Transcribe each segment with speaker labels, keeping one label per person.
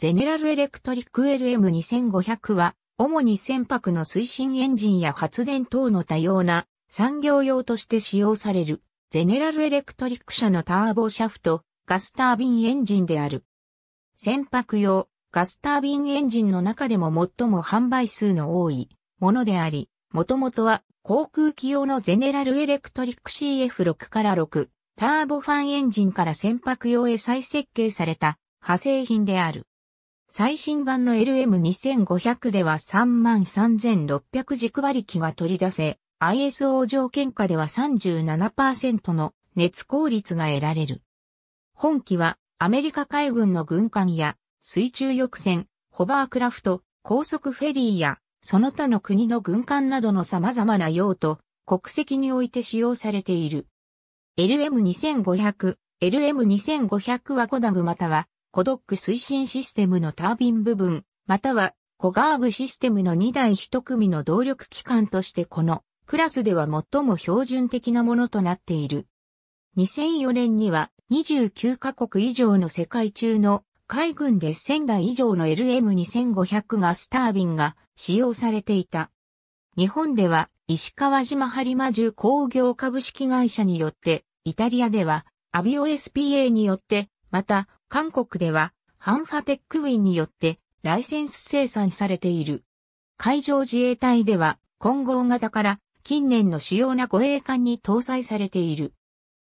Speaker 1: ゼネラルエレクトリック LM2500 は、主に船舶の推進エンジンや発電等の多様な産業用として使用される、ゼネラルエレクトリック社のターボシャフト、ガスタービンエンジンである。船舶用、ガスタービンエンジンの中でも最も販売数の多いものであり、もともとは航空機用のゼネラルエレクトリック CF6 から6、ターボファンエンジンから船舶用へ再設計された派生品である。最新版の LM2500 では33,600軸馬力が取り出せ、ISO 条件下では37%の熱効率が得られる。本機はアメリカ海軍の軍艦や水中翼船、ホバークラフト、高速フェリーやその他の国の軍艦などの様々な用途、国籍において使用されている。LM2500、LM2500 はコダグまたはコドック推進システムのタービン部分、またはコガーグシステムの2台1組の動力機関としてこのクラスでは最も標準的なものとなっている。2004年には29カ国以上の世界中の海軍で1000台以上の LM2500 ガスタービンが使用されていた。日本では石川島播磨重工業株式会社によって、イタリアではアビオ SPA によって、また韓国では、ハンハテックウィンによってライセンス生産されている。海上自衛隊では、混合型から近年の主要な護衛艦に搭載されている。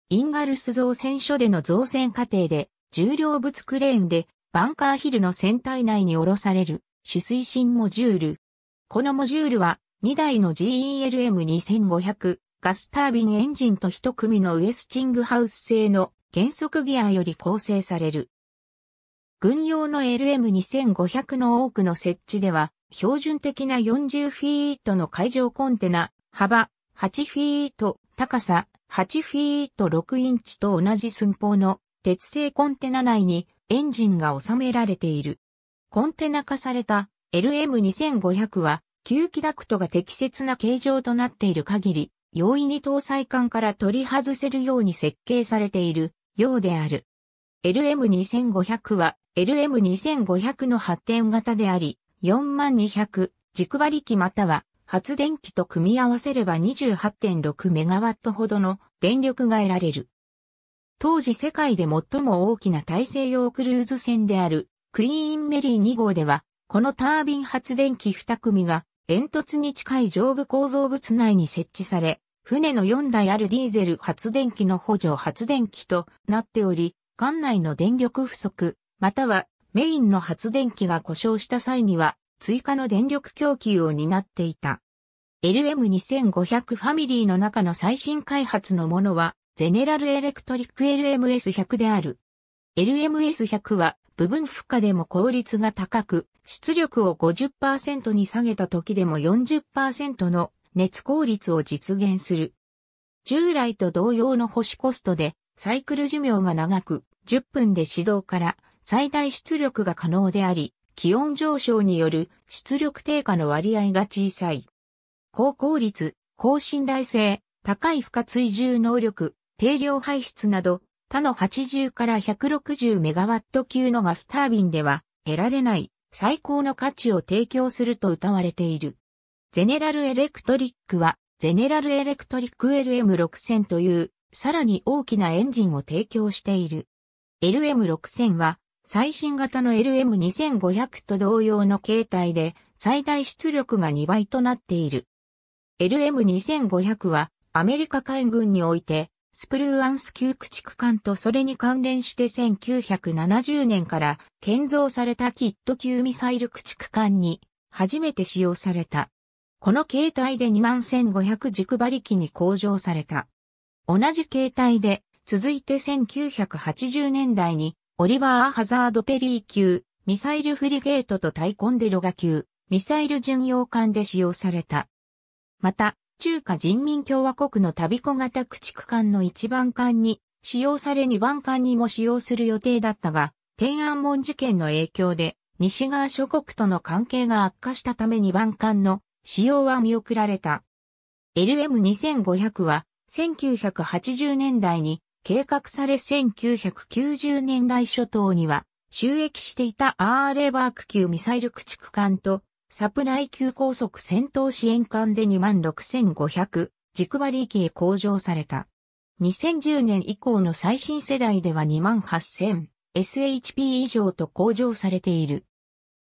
Speaker 1: インガルス造船所での造船過程で、重量物クレーンでバンカーヒルの船体内に下ろされる主水進モジュール。このモジュールは2台の GELM2500 ガスタービンエンジンと一組のウエスチングハウス製の減速ギアより構成される。軍用の LM2500 の多くの設置では、標準的な40フィートの海上コンテナ、幅8フィート、高さ8フィート6インチと同じ寸法の鉄製コンテナ内にエンジンが収められている。コンテナ化された LM2500 は、吸気ダクトが適切な形状となっている限り、容易に搭載管から取り外せるように設計されているようである。LM2500 は LM2500 の発展型であり、4200軸馬力または発電機と組み合わせれば 28.6MW ほどの電力が得られる。当時世界で最も大きな大西洋クルーズ船であるクイーンメリー2号では、このタービン発電機2組が煙突に近い上部構造物内に設置され、船の4台あるディーゼル発電機の補助発電機となっており、艦内の電力不足、またはメインの発電機が故障した際には追加の電力供給を担っていた。LM2500 ファミリーの中の最新開発のものは、ゼネラルエレクトリック LMS100 である。LMS100 は部分負荷でも効率が高く、出力を50%に下げた時でも40%の熱効率を実現する。従来と同様の保守コストで、サイクル寿命が長く、10分で始動から最大出力が可能であり、気温上昇による出力低下の割合が小さい。高効率、高信頼性、高い負荷追従能力、定量排出など、他の80から160メガワット級のガスタービンでは得られない最高の価値を提供すると謳われている。ゼネラルエレクトリックは、ゼネラルエレクトリック LM6000 という、さらに大きなエンジンを提供している。LM6000 は、最新型の LM2500 と同様の形態で最大出力が2倍となっている。LM2500 はアメリカ海軍においてスプルーアンス級駆逐艦とそれに関連して1970年から建造されたキット級ミサイル駆逐艦に初めて使用された。この形態で21500軸馬力に向上された。同じ形態で続いて1980年代にオリバー・ハザード・ペリー級、ミサイルフリゲートとタイコンデロガ級、ミサイル巡洋艦で使用された。また、中華人民共和国の旅小型駆逐艦の1番艦に使用され2番艦にも使用する予定だったが、天安門事件の影響で西側諸国との関係が悪化したため2番艦の使用は見送られた。LM2500 は1980年代に計画され1990年代初頭には収益していたアーレバーク級ミサイル駆逐艦とサプライ級高速戦闘支援艦で26,500軸馬機へ向上された。2010年以降の最新世代では 28,000SHP 以上と向上されている。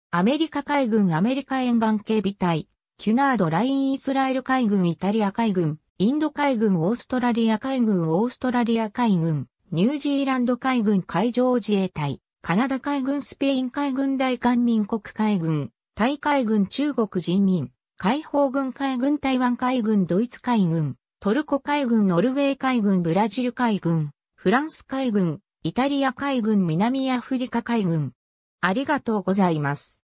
Speaker 1: アメリカ海軍アメリカ沿岸警備隊、キュナードラインイスラエル海軍イタリア海軍、インド海軍オーストラリア海軍オーストラリア海軍、ニュージーランド海軍海上自衛隊、カナダ海軍スペイン海軍大韓民国海軍、タイ海軍中国人民、解放軍海軍台湾海軍ドイツ海軍、トルコ海軍ノルウェー海軍ブラジル海軍、フランス海軍、イタリア海軍南アフリカ海軍。ありがとうございます。